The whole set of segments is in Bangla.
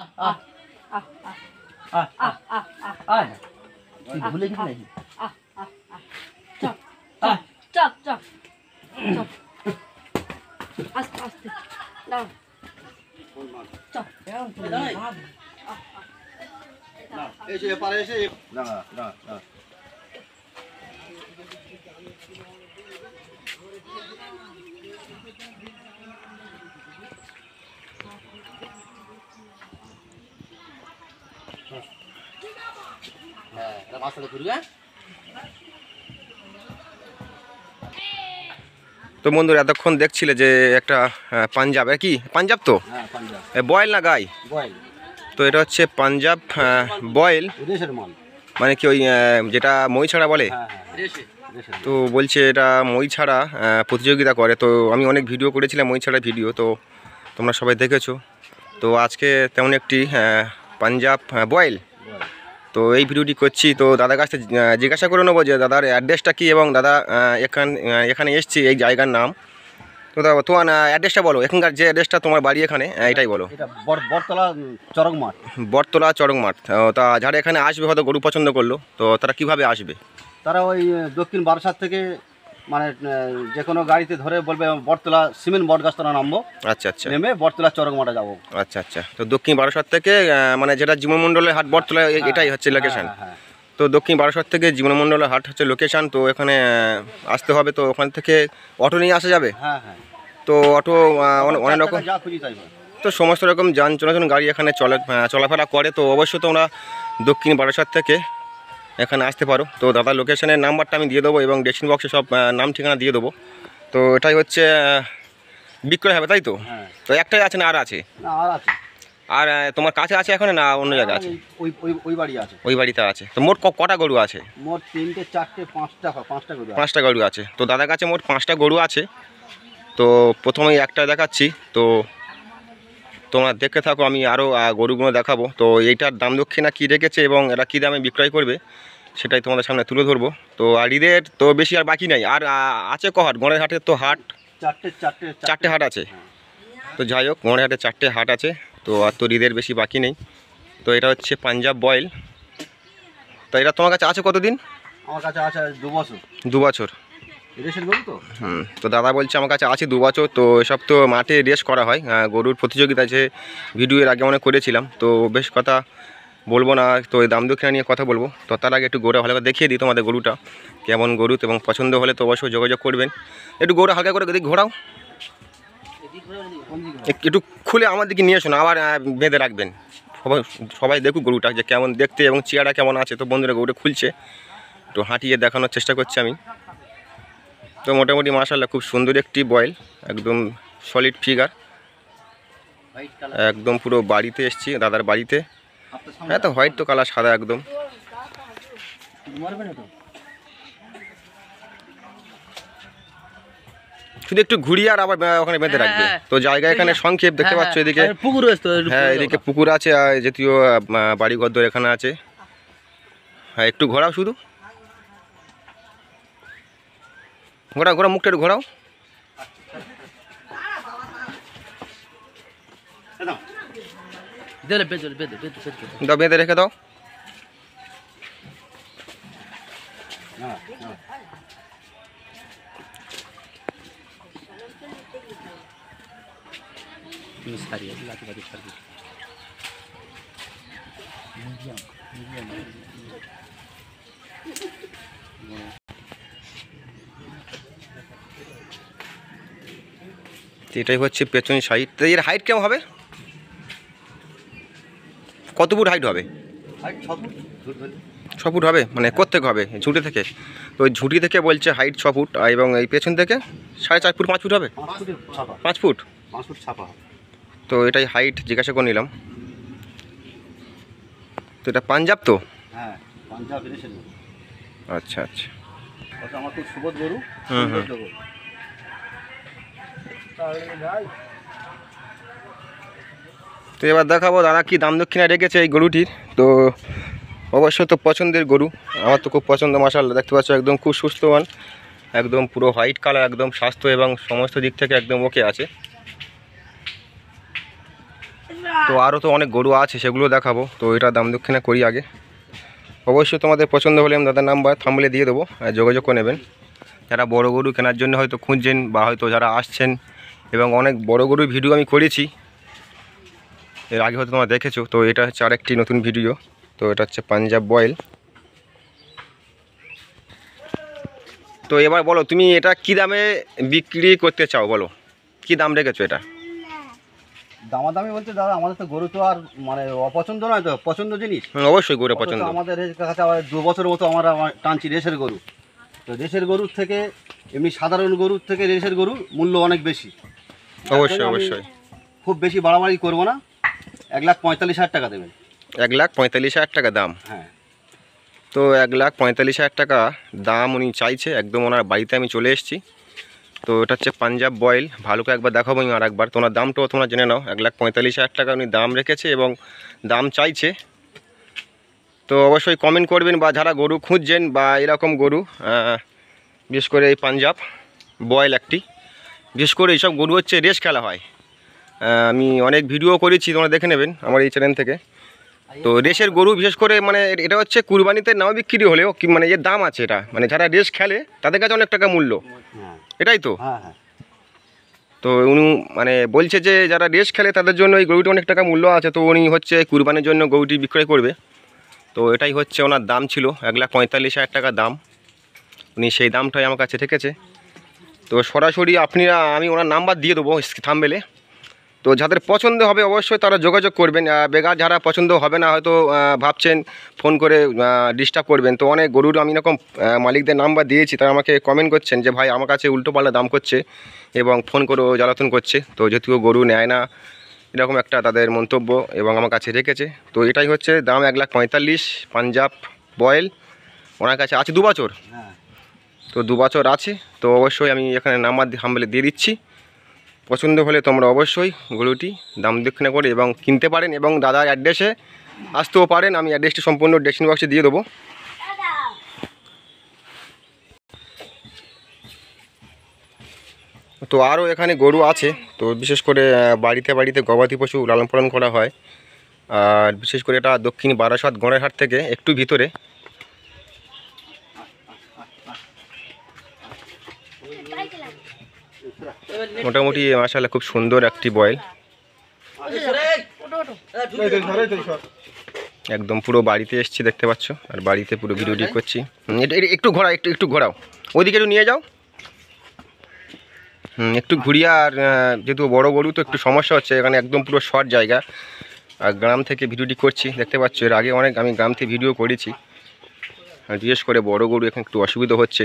啊啊啊啊啊啊啊！你不来干啥去？啊啊啊！走走走走走，啊啊，走走走。走，走，走。啊，那那些八零岁那个那个那个。ঘুরবে হ্যাঁ? তো বন্ধুর এতক্ষণ দেখছিলে যে একটা পাঞ্জাব কি পাঞ্জাব তো হ্যাঁ, বয়েল না গাই তো এটা হচ্ছে পাঞ্জাব বয়েল মানে কি ওই যেটা মই ছাড়া বলে হ্যাঁ, তো বলছে এটা মই ছাড়া প্রতিযোগিতা করে তো আমি অনেক ভিডিও করেছিলাম মই ছাড়া ভিডিও তো তোমরা সবাই দেখেছো তো আজকে তেমন একটি পাঞ্জাব বয়েল তো এই ভিডিওটি করছি তো দাদার কাছে জিজ্ঞাসা করে নেবো যে দাদার অ্যাড্রেসটা কী এবং দাদা এখান এখানে এসছি এই জায়গার নাম তো দাদা তোমার অ্যাড্রেসটা বলো এখানকার যে অ্যাড্রেসটা তোমার বাড়ি এখানে এটাই বলো বটতলা চরক মাঠ বটতলা চরক মাঠ তা যারা এখানে আসবে হয়তো গরু পছন্দ করলো তো তারা কিভাবে আসবে তারা ওই দক্ষিণ বারাসাত থেকে মানে যে কোনো গাড়িতে ধরে বলবে বটতলা সিমেন্ট বটগাছতলা নামবো আচ্ছা আচ্ছা নেমে বটতলা চরক মাঠে যাবো আচ্ছা আচ্ছা তো দক্ষিণ বারাসত থেকে মানে যেটা জীবনমণ্ডলের হাট বটতলা এটাই হচ্ছে লোকেশন হ্যাঁ, হ্যাঁ, হ্যাঁ। তো দক্ষিণ বারাসত থেকে জীবনমণ্ডলের হাট হচ্ছে লোকেশন তো এখানে আসতে হবে তো ওখান থেকে অটো নিয়ে আসা যাবে তো অটো অনেক রকম তো সমস্ত রকম যান চলাচল গাড়ি এখানে চলে চলাফেরা করে তো অবশ্যই তোমরা দক্ষিণ বারাসাত থেকে এখানে আসতে পারো তো দাদা লোকেশনের নাম্বারটা আমি দিয়ে দেবো এবং ডেসিন বক্সে সব নাম ঠিকানা দিয়ে দেবো তো এটাই হচ্ছে বিক্রয় হবে তাই তো হ্যাঁ। তো একটাই আছে না আর আছে আর তোমার কাছে আছে এখন না অন্য জায়গায় আছে ওই বাড়িতে আছে তো মোট কটা গরু আছে মোট তিনটে চারটে পাঁচটা পাঁচটা গরু পাঁচটা গরু আছে তো দাদার কাছে মোট পাঁচটা গরু আছে তো প্রথমেই একটা দেখাচ্ছি তো তোমরা দেখে থাকো আমি আরও গরুগুলো দেখাবো তো এইটার দাম দক্ষিণা কী রেখেছে এবং এরা কী দামে বিক্রয় করবে সেটাই তোমাদের সামনে তুলে ধরবো তো আর ঈদের তো বেশি আর বাকি নাই আর আছে কহাট গড়ের হাটের তো হাট চারটে হাট আছে হ্যাঁ। তো যাই হোক গড়ের হাটে চারটে হাট আছে তো আর তো ঈদের বেশি বাকি নেই তো এটা হচ্ছে পাঞ্জাব বয়েল তো এটা তোমার কাছে আছে কতদিন দুবছর দু বছর দু বছর হুম তো দাদা বলছে আমার কাছে আছে দু বছর তো এসব তো মাঠে রেস করা হয় গরুর প্রতিযোগিতা যে এর আগে অনেক করেছিলাম তো বেশ কথা বলবো না তো ওই দাম দক্ষিণা নিয়ে কথা বলবো তো তার আগে একটু গোড়া হালকা দেখিয়ে দিই তোমাদের গরুটা কেমন গরু এবং পছন্দ হলে তো অবশ্যই যোগাযোগ করবেন একটু গোড়া হালকা করে দিক ঘোরাও একটু খুলে আমার দিকে নিয়ে আসুন আবার বেঁধে রাখবেন সবাই সবাই দেখুক গরুটা যে কেমন দেখতে এবং চেয়ারটা কেমন আছে তো বন্ধুরা গরুটা খুলছে একটু হাঁটিয়ে দেখানোর চেষ্টা করছি আমি তো মোটামুটি মাসাল্লাহ খুব সুন্দর একটি বয়েল একদম সলিড ফিগার একদম পুরো বাড়িতে এসছি দাদার বাড়িতে হ্যাঁ তো হোয়াইট তো কালার সাদা একদম শুধু একটু ঘুরিয়ে আর আবার ওখানে বেঁধে হ্যাঁ, রাখবে হ্যাঁ। তো জায়গা এখানে সংক্ষেপ দেখতে হ্যাঁ, পাচ্ছ এদিকে পুকুর হ্যাঁ এদিকে পুকুর আছে আর জাতীয় বাড়িঘর দর এখানে আছে হ্যাঁ একটু ঘোরাও শুধু ঘোরা ঘোরাও মুখটা একটু ঘোরাও দেলে বেঁধে বেঁধে বেঁধে দাও বেঁধে রেখে দাও এটাই হচ্ছে পেছনের সাইড এর হাইট কেমন হবে কত ফুট হাইট হবে ছ ফুট হবে মানে কোথেকে হবে ঝুঁটি থেকে তো ওই ঝুঁটি থেকে বলছে হাইট ছ ফুট এবং এই পেছন থেকে সাড়ে চার ফুট পাঁচ ফুট হবে পাঁচ ফুট তো এটাই হাইট জিজ্ঞাসা করে নিলাম তো এটা পাঞ্জাব তো হ্যাঁ, আচ্ছা আচ্ছা আমার খুব সুবোধ হুম হুম তো এবার দেখাবো দাদা কি দাম দক্ষিণা রেখেছে এই গরুটির তো অবশ্যই তো পছন্দের গরু আমার তো খুব পছন্দ মাসাল্লাহ দেখতে পাচ্ছ একদম খুব সুস্থবান একদম পুরো হোয়াইট কালার একদম স্বাস্থ্য এবং সমস্ত দিক থেকে একদম ওকে আছে তো আরও তো অনেক গরু আছে সেগুলো দেখাবো তো এটা দাম দক্ষিণা করি আগে অবশ্যই তোমাদের পছন্দ হলে আমি দাদার নাম্বার থামলে দিয়ে দেবো আর যোগাযোগ করে নেবেন যারা বড় গরু কেনার জন্য হয়তো খুঁজছেন বা হয়তো যারা আসছেন এবং অনেক বড় গরুর ভিডিও আমি করেছি এর আগে হয়তো তোমরা দেখেছো তো এটা হচ্ছে আরেকটি নতুন ভিডিও তো এটা হচ্ছে পাঞ্জাব বয়েল তো এবার বলো তুমি এটা কি দামে বিক্রি করতে চাও বলো কি দাম রেখেছো এটা দামাদামি বলতে দাদা আমাদের তো গরু তো আর মানে অপছন্দ নয় তো পছন্দ জিনিস অবশ্যই গরু পছন্দ আমাদের কাছে আবার দু বছর মতো আমরা টানছি রেশের গরু তো রেশের গরুর থেকে এমনি সাধারণ গরুর থেকে রেশের গরু মূল্য অনেক বেশি অবশ্যই অবশ্যই খুব বেশি বাড়াবাড়ি করবো না এক লাখ পঁয়তাল্লিশ হাজার টাকা দেবেন এক লাখ পঁয়তাল্লিশ হাজার টাকা দাম হ্যাঁ তো এক লাখ পঁয়তাল্লিশ হাজার টাকা দাম উনি চাইছে একদম ওনার বাড়িতে আমি চলে এসেছি তো এটা হচ্ছে পাঞ্জাব বয়েল করে একবার দেখাবো আমি আর একবার তোমার দামটাও তোমরা জেনে নাও এক লাখ পঁয়তাল্লিশ হাজার টাকা উনি দাম রেখেছে এবং দাম চাইছে তো অবশ্যই কমেন্ট করবেন বা যারা গরু খুঁজছেন বা এরকম গরু বিশেষ করে এই পাঞ্জাব বয়েল একটি বিশেষ করে এইসব গরু হচ্ছে রেস খেলা হয় আমি অনেক ভিডিও করেছি তোমরা দেখে নেবেন আমার এই চ্যানেল থেকে তো রেসের গরু বিশেষ করে মানে এটা হচ্ছে কুরবানিতে নাও বিক্রি হলেও কি মানে যে দাম আছে এটা মানে যারা রেস খেলে তাদের কাছে অনেক টাকা মূল্য হ্যাঁ। এটাই তো হ্যাঁ, হ্যাঁ। তো উনি মানে বলছে যে যারা রেস খেলে তাদের জন্য এই গরুটি অনেক টাকা মূল্য আছে তো উনি হচ্ছে কুরবানির জন্য গরুটি বিক্রয় করবে তো এটাই হচ্ছে ওনার দাম ছিল এক লাখ পঁয়তাল্লিশ হাজার টাকা দাম উনি সেই দামটাই আমার কাছে ঠেকেছে তো সরাসরি আপনি আমি ওনার নাম্বার দিয়ে দেবো থামবেলে তো যাদের পছন্দ হবে অবশ্যই তারা যোগাযোগ করবেন বেকার যারা পছন্দ হবে না হয়তো ভাবছেন ফোন করে ডিস্টার্ব করবেন তো অনেক গরুর আমি এরকম মালিকদের নাম্বার দিয়েছি তারা আমাকে কমেন্ট করছেন যে ভাই আমার কাছে উল্টোপাল্টা দাম করছে এবং ফোন করেও জ্বালাতন করছে তো যদিও গরু নেয় না এরকম একটা তাদের মন্তব্য এবং আমার কাছে রেখেছে তো এটাই হচ্ছে দাম এক লাখ পঁয়তাল্লিশ পাঞ্জাব বয়েল ওনার কাছে আছে দু বছর হ্যাঁ। তো দু বছর আছে তো অবশ্যই আমি এখানে নাম্বার হামলে দিয়ে দিচ্ছি পছন্দ হলে তোমরা অবশ্যই গরুটি দাম দক্ষিণা করে এবং কিনতে পারেন এবং দাদার অ্যাড্রেসে আসতেও পারেন আমি অ্যাড্রেসটি সম্পূর্ণ ড্রেসিং বক্সে দিয়ে দেবো তো আরও এখানে গরু আছে তো বিশেষ করে বাড়িতে বাড়িতে গবাদি পশু লালন পালন করা হয় আর বিশেষ করে এটা দক্ষিণ বারাসাত গড়েরহাট থেকে একটু ভিতরে মোটামুটি মাসাল্লাহ খুব সুন্দর একটি বয়েল একদম পুরো বাড়িতে এসছি দেখতে পাচ্ছ আর বাড়িতে পুরো ভিডিওটি করছি একটু ঘোরা একটু একটু ঘোরাও ওইদিকে একটু নিয়ে যাও একটু ঘুরিয়া আর যেহেতু বড় গরু তো একটু সমস্যা হচ্ছে এখানে একদম পুরো শর্ট জায়গা আর গ্রাম থেকে ভিডিওটি করছি দেখতে পাচ্ছ এর আগে অনেক আমি গ্রাম থেকে ভিডিও করেছি আর বিশেষ করে বড় গরু এখানে একটু অসুবিধা হচ্ছে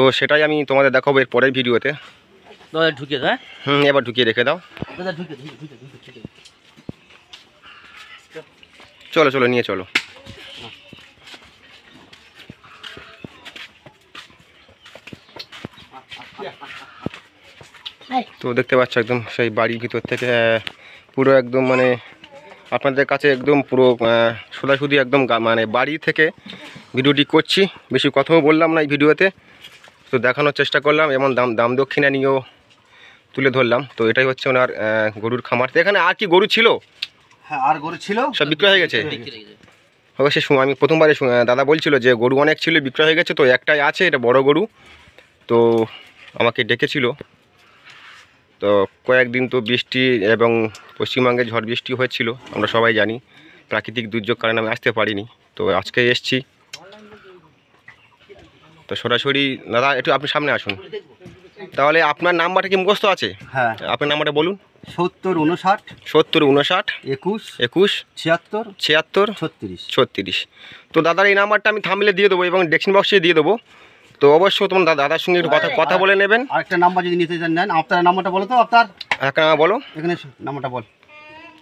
তো সেটাই আমি তোমাদের দেখাবো এর পরের ভিডিওতে ঢুকিয়ে দাও হ্যাঁ? হুম এবার ঢুকিয়ে রেখে দাও চলো চলো নিয়ে চলো তো দেখতে পাচ্ছ একদম সেই বাড়ির ভিতর থেকে পুরো একদম মানে আপনাদের কাছে একদম পুরো সোজাসুজি একদম মানে বাড়ি থেকে ভিডিওটি করছি বেশি কথাও বললাম না এই ভিডিওতে তো দেখানোর চেষ্টা করলাম এবং দাম দাম দক্ষিণা নিয়েও তুলে ধরলাম তো এটাই হচ্ছে ওনার গরুর খামার এখানে আর কি গরু ছিল হ্যাঁ আর গরু ছিল সব বিক্রয় হয়ে গেছে অবশ্যই আমি প্রথমবারে দাদা বলছিল যে গরু অনেক ছিল বিক্রয় হয়ে গেছে তো একটাই আছে এটা বড় গরু তো আমাকে ডেকেছিল তো কয়েকদিন তো বৃষ্টি এবং পশ্চিমবঙ্গে ঝড় বৃষ্টি হয়েছিল আমরা সবাই জানি প্রাকৃতিক দুর্যোগ কারণে আমি আসতে পারিনি তো আজকে এসছি তো সরাসরি দাদা একটু আপনি সামনে আসুন তাহলে আপনার নাম্বারটা কি মুখস্থ আছে হ্যাঁ আপনার নাম্বারটা বলুন সত্তর উনষাট সত্তর উনষাট একুশ একুশ ছিয়াত্তর ছিয়াত্তর ছত্রিশ ছত্রিশ তো দাদার এই নাম্বারটা আমি থামলে দিয়ে দেবো এবং ডেস্কিন বক্সে দিয়ে দেবো তো অবশ্যই তোমার দাদা দাদার সঙ্গে একটু কথা কথা বলে নেবেন আরেকটা নাম্বার যদি নিতে চান নেন আপনার নাম্বারটা বলো তো আপনার একটা নাম্বার বলো এখানে নাম্বারটা বল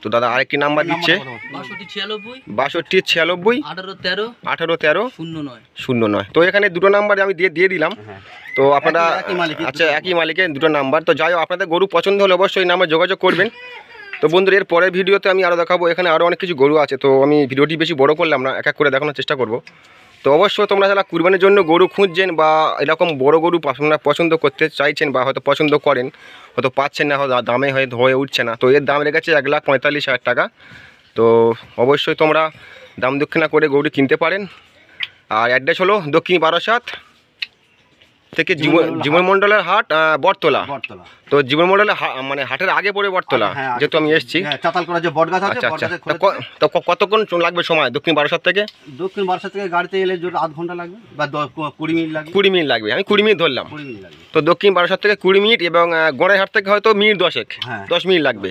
তো দাদা আরেকটি নাম্বার দিচ্ছে বাষট্টি ছিয়ানব্বই আঠারো তেরো শূন্য নয় তো এখানে দুটো নাম্বার আমি দিয়ে দিয়ে দিলাম হ্যাঁ। তো আপনারা আচ্ছা একই মালিকের দুটো নাম্বার তো যাই আপনাদের গরু পছন্দ হলে অবশ্যই নাম্বার যোগাযোগ করবেন তো বন্ধুরা এর পরের ভিডিওতে আমি আরও দেখাবো এখানে আরও অনেক কিছু গরু আছে তো আমি ভিডিওটি বেশি বড় করলাম না এক এক করে দেখানোর চেষ্টা করবো তো অবশ্যই তোমরা যারা কুরবানির জন্য গরু খুঁজছেন বা এরকম বড় গরু আপনারা পছন্দ করতে চাইছেন বা হয়তো পছন্দ করেন হয়তো পাচ্ছেন না হয়তো দামে হয়ে হয়ে উঠছে না তো এর দাম রেখেছে এক লাখ পঁয়তাল্লিশ হাজার টাকা তো অবশ্যই তোমরা দাম দক্ষিণা করে গরু কিনতে পারেন আর অ্যাড্রেস হলো দক্ষিণ বারাসাত থেকে জীবন মন্ডলের হাট বটতলা তো জীবন মন্ডলের মানে হাটের আগে পড়ে বটতলা হ্যাঁ, যেহেতু আমি এসেছি হ্যাঁ, তো আচ্ছা, আচ্ছা। কতক্ষণ লাগবে সময় দক্ষিণ বারাসাত থেকে দক্ষিণ বারাসাত থেকে গাড়িতে এলে আধ ঘন্টা লাগবে বা কুড়ি মিনিট লাগবে কুড়ি মিনিট লাগবে আমি কুড়ি মিনিট ধরলাম তো দক্ষিণ বারাসাত থেকে কুড়ি মিনিট এবং গড়াইহাট থেকে হয়তো মিনিট দশেক হ্যাঁ, দশ মিনিট লাগবে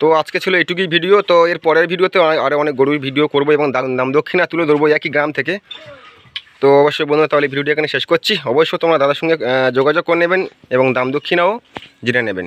তো আজকে ছিল এইটুকুই ভিডিও তো এর পরের ভিডিওতে আরও অনেক গরুর ভিডিও করবো এবং দাম দক্ষিণা তুলে ধরবো একই গ্রাম থেকে তো অবশ্যই বন্ধুরা তাহলে ভিডিওটি এখানে শেষ করছি অবশ্যই তোমরা দাদার সঙ্গে যোগাযোগ করে নেবেন এবং দাম দক্ষিণাও জেনে নেবেন